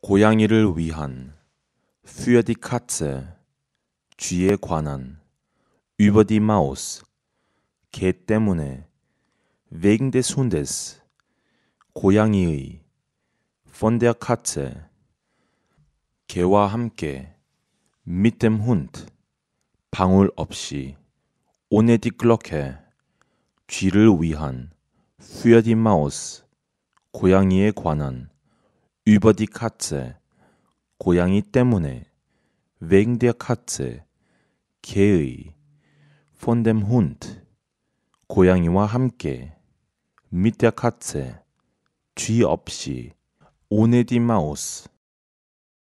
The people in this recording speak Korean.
고양이를 위한 Für die Katze 쥐에 관한 Über die Maus 개 때문에 Wegen des Hundes 고양이의 Von der Katze 개와 함께 Mit dem Hund 방울 없이 Ohne die Glocke 쥐를 위한 Für die Maus 고양이에 관한 Über die Katze. 고양이 때문에. Wegen der Katze. 개의. Von dem Hund. 고양이와 함께. Mit der Katze. 쥐 없이. Ohne die Maus.